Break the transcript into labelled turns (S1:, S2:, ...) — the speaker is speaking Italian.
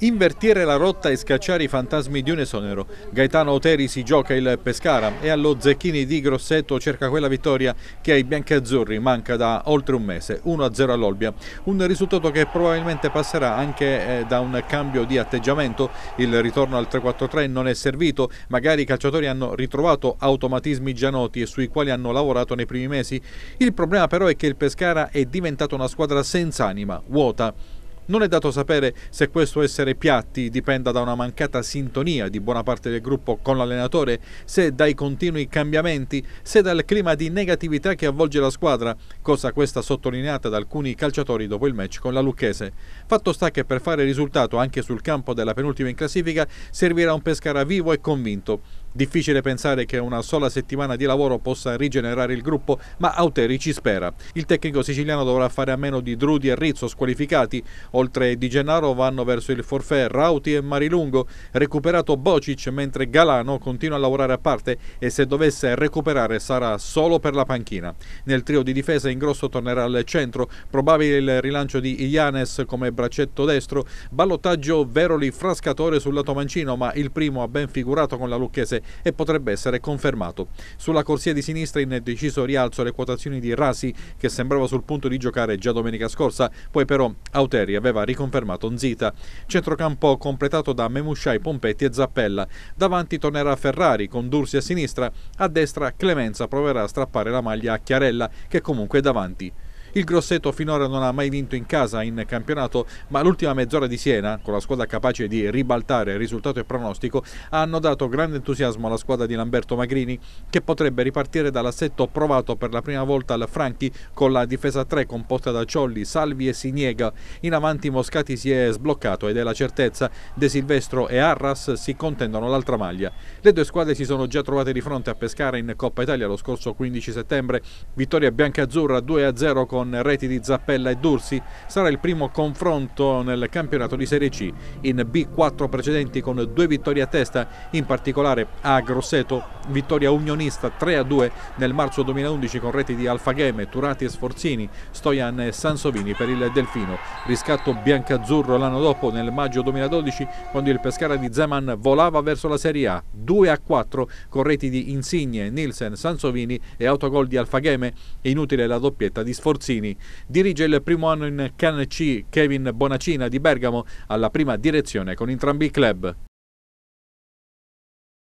S1: Invertire la rotta e scacciare i fantasmi di un esonero. Gaetano Oteri si gioca il Pescara e allo Zecchini di Grosseto cerca quella vittoria che ai biancazzurri manca da oltre un mese, 1-0 all'Olbia. Un risultato che probabilmente passerà anche eh, da un cambio di atteggiamento. Il ritorno al 3-4-3 non è servito, magari i calciatori hanno ritrovato automatismi già noti e sui quali hanno lavorato nei primi mesi. Il problema però è che il Pescara è diventato una squadra senza anima, vuota. Non è dato sapere se questo essere piatti dipenda da una mancata sintonia di buona parte del gruppo con l'allenatore, se dai continui cambiamenti, se dal clima di negatività che avvolge la squadra, cosa questa sottolineata da alcuni calciatori dopo il match con la Lucchese. Fatto sta che per fare risultato anche sul campo della penultima in classifica servirà un Pescara vivo e convinto. Difficile pensare che una sola settimana di lavoro possa rigenerare il gruppo, ma Auteri ci spera. Il tecnico siciliano dovrà fare a meno di Drudi e Rizzo squalificati, oltre Di Gennaro vanno verso il forfè Rauti e Marilungo, recuperato Bocic mentre Galano continua a lavorare a parte e se dovesse recuperare sarà solo per la panchina. Nel trio di difesa Ingrosso tornerà al centro, probabile il rilancio di Ianes come braccetto destro, ballottaggio Veroli Frascatore sul lato mancino, ma il primo ha ben figurato con la Lucchese pesante e potrebbe essere confermato. Sulla corsia di sinistra in deciso rialzo le quotazioni di Rasi che sembrava sul punto di giocare già domenica scorsa, poi però Auteri aveva riconfermato Nzita. Centrocampo completato da Memusciai, Pompetti e Zappella. Davanti tornerà Ferrari con Dursi a sinistra, a destra Clemenza proverà a strappare la maglia a Chiarella che comunque è davanti. Il Grosseto finora non ha mai vinto in casa in campionato, ma l'ultima mezz'ora di Siena, con la squadra capace di ribaltare risultato e pronostico, hanno dato grande entusiasmo alla squadra di Lamberto Magrini, che potrebbe ripartire dall'assetto provato per la prima volta al Franchi con la difesa 3 composta da Ciolli, Salvi e Siniega. In avanti Moscati si è sbloccato ed è la certezza De Silvestro e Arras si contendono l'altra maglia. Le due squadre si sono già trovate di fronte a Pescara in Coppa Italia lo scorso 15 settembre. Vittoria bianca-azzurra 2-0 con con reti di Zappella e Dursi, sarà il primo confronto nel campionato di Serie C. In B4 precedenti con due vittorie a testa, in particolare a Grosseto, vittoria unionista 3-2 nel marzo 2011 con reti di Alfagheme, Turati e Sforzini, Stojan e Sansovini per il Delfino. Riscatto biancazzurro l'anno dopo nel maggio 2012 quando il Pescara di Zeman volava verso la Serie A 2-4 con reti di Insigne, Nielsen, Sansovini e autogol di Alfagheme inutile la doppietta di Sforzini. Mazzini. Dirige il primo anno in Can C Kevin Bonacina di Bergamo alla prima direzione con entrambi i club.